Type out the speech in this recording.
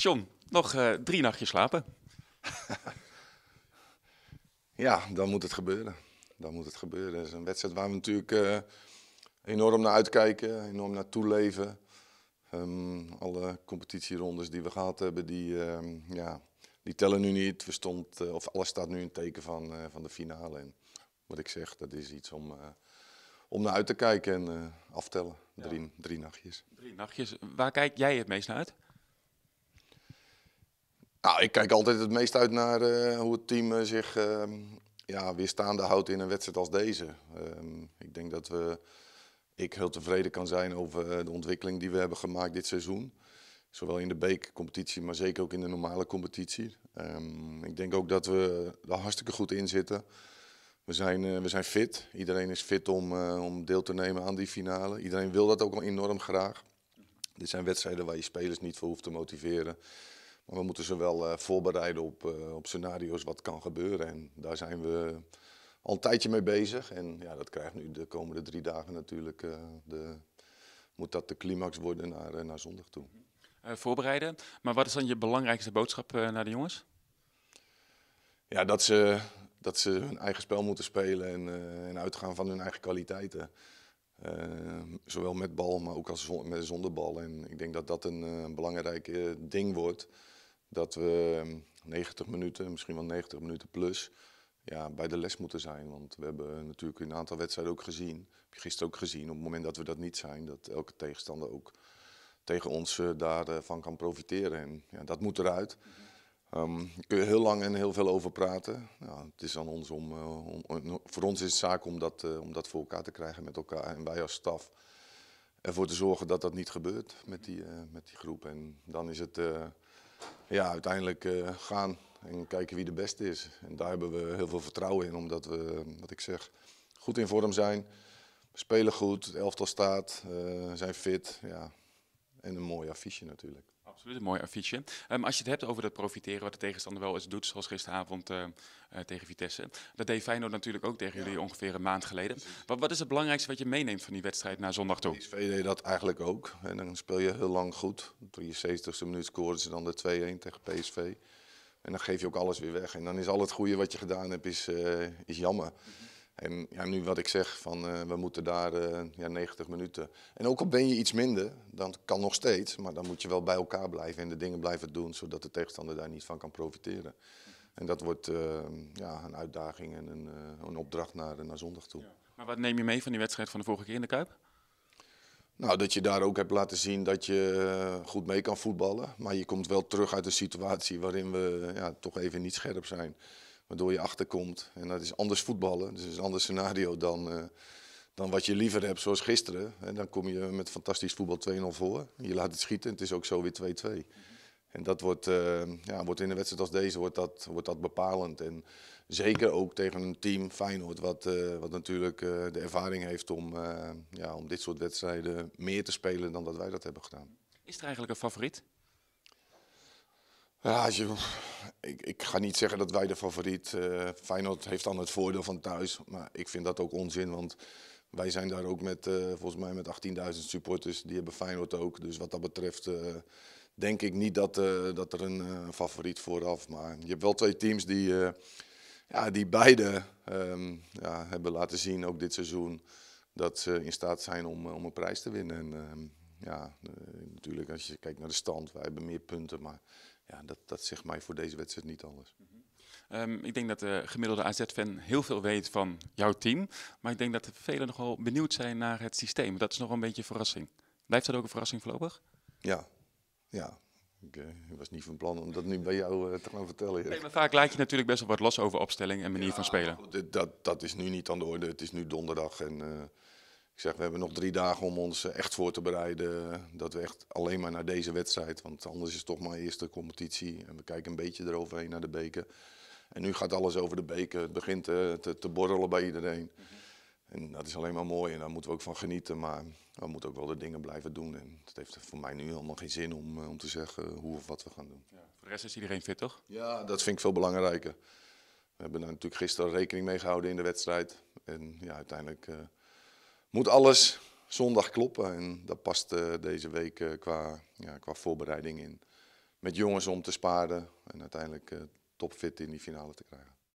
John, nog eh, drie nachtjes slapen. ja, dan moet het gebeuren. Dan moet het gebeuren. Het is een wedstrijd waar we natuurlijk eh, enorm naar uitkijken, enorm naar toeleven. Um, ehm, alle competitierondes die we gehad hebben, die, ehm, ja, die tellen nu niet. We stond, eh, of alles staat nu in teken van, van de finale. En wat ik zeg, dat is iets om, om naar uit te kijken en aftellen. Drie, drie nachtjes. Drie nachtjes. Waar kijk jij het meest naar uit? Nou, ik kijk altijd het meest uit naar eh, hoe het team eh, zich uh, ja, weer houdt in een wedstrijd als deze. Ehm, ik denk dat we, ik heel tevreden kan zijn over eh, de ontwikkeling die we hebben gemaakt dit seizoen. Zowel in de beekcompetitie, maar zeker ook in de normale competitie. Ehm, ik denk ook dat we er hartstikke goed in zitten. We zijn, we zijn fit. Iedereen is fit om, om deel te nemen aan die finale. Iedereen wil dat ook al enorm graag. Dit zijn wedstrijden waar je spelers niet voor hoeft te motiveren. We moeten ze wel eh, voorbereiden op, eh, op scenario's wat kan gebeuren. En daar zijn we al een tijdje mee bezig. En ja, dat krijgt nu de komende drie dagen natuurlijk. Eh, de, moet dat de climax worden naar, naar zondag toe. voorbereiden. Maar wat is dan je belangrijkste boodschap naar de jongens? Ja, dat ze, dat ze hun eigen spel moeten spelen en, en uitgaan van hun eigen kwaliteiten. zowel met bal, maar ook als met zonder bal. En ik denk dat dat een, belangrijk ding wordt dat we 90 ehm, minuten, misschien wel 90 minuten plus, ja, bij de les moeten zijn. Want we hebben natuurlijk in een aantal wedstrijden ook gezien, heb je gisteren ook gezien, op het moment dat we dat niet zijn, dat elke tegenstander ook tegen ons uh, eh, daarvan eh, kan profiteren. En ja, dat moet eruit. daar ehm, kun je heel lang en heel veel over praten. het is aan ons eh, om, voor ons is het zaak om dat, om dat voor elkaar te krijgen met elkaar. En wij als staf ervoor te zorgen dat dat niet gebeurt met die, met die groep. En dan is het ja, uiteindelijk eh, gaan en kijken wie de beste is. En daar hebben we heel veel vertrouwen in, omdat we, wat ik zeg, goed in vorm zijn. spelen goed, het elftal staat, eh, zijn fit. Ja. En een mooi affiche natuurlijk absoluut een mooi affiche. Ehm, als je het hebt over dat profiteren, wat de tegenstander wel eens doet, zoals gisteravond eh, eh, tegen Vitesse. Dat deed Feyenoord natuurlijk ook tegen jullie ongeveer een maand geleden. Wat, wat, is het belangrijkste wat je meeneemt van die wedstrijd naar zondag toe? PSV deed dat eigenlijk ook. dan speel je heel lang goed. 70 ste minuut scoren ze dan de 2-1 tegen PSV. En dan geef je ook alles weer weg. En dan is al het goede wat je gedaan hebt, is, eh, is jammer. Mhm. En ja, nu wat ik zeg, van eh, we moeten daar eh, ja, 90 minuten. En ook al ben je iets minder, dan kan nog steeds, maar dan moet je wel bij elkaar blijven en de dingen blijven doen, zodat de tegenstander daar niet van kan profiteren. En dat wordt eh, ja, een uitdaging en een, een opdracht naar, naar zondag toe. Ja. Maar wat neem je mee van die wedstrijd van de vorige keer in de Kuip? Nou, dat je daar ook hebt laten zien dat je goed mee kan voetballen. Maar je komt wel terug uit een situatie waarin we ja, toch even niet scherp zijn waardoor je achterkomt. En dat is anders voetballen, dus een ander scenario dan, eh, dan wat je liever hebt, zoals gisteren. En dan kom je met fantastisch voetbal 2-0 voor. Je laat het schieten en het is ook zo weer 2-2. En dat wordt, eh, ja, wordt in een wedstrijd als deze wordt dat, wordt dat bepalend. En zeker ook tegen een team, Feyenoord, wat, eh, wat natuurlijk de ervaring heeft om, ja, om dit soort wedstrijden meer te spelen dan dat wij dat hebben gedaan. Is er eigenlijk een favoriet? Ja, als je, ik, ik, ga niet zeggen dat wij de favoriet. Uh, Feyenoord heeft dan het voordeel van thuis. Maar ik vind dat ook onzin. Want wij zijn daar ook met, eh, volgens mij met 18.000 supporters. Die hebben Feyenoord ook. Dus wat dat betreft eh, denk ik niet dat, dat er een favoriet vooraf. Maar je hebt wel twee teams die, ja, die beide ehm, ja, hebben laten zien, ook dit seizoen, dat ze in staat zijn om, om een prijs te winnen. Ehm, ja, eh, natuurlijk als je kijkt naar de stand, wij hebben meer punten, maar ja, dat, dat zegt mij voor deze wedstrijd niet alles. Mhm. Ehm, ik denk dat de gemiddelde AZ-fan heel veel weet van jouw team. Maar ik denk dat velen nogal benieuwd zijn naar het systeem. Dat is nog een beetje een verrassing. Blijft dat ook een verrassing voorlopig? Ja, ja. Ik eh, was niet van plan om dat nu bij jou eh, te gaan vertellen. Nee, maar vaak laat je natuurlijk best wel wat los over opstelling en manier van spelen. Dat, dat is nu niet aan de orde. Het is nu donderdag en... Ik zeg, we hebben nog drie dagen om ons eh, echt voor te bereiden. Eh, dat we echt alleen maar naar deze wedstrijd. Want anders is het toch maar eerste competitie. En we kijken een beetje eroverheen naar de beker. En nu gaat alles over de beker. Het begint te, eh, te, te borrelen bij iedereen. Mhm. En dat is alleen maar mooi. En daar moeten we ook van genieten. Maar we moeten ook wel de dingen blijven doen. En het heeft voor mij nu helemaal geen zin om, om te zeggen hoe of wat we gaan doen. Ja. Voor de rest is iedereen fit, toch? Ja, dat vind ik veel belangrijker. We hebben daar natuurlijk gisteren rekening mee gehouden in de wedstrijd. En ja, uiteindelijk moet alles zondag kloppen. En dat past eh, deze week eh, qua, ja, qua voorbereiding in. Met jongens om te sparen en uiteindelijk eh, topfit in die finale te krijgen.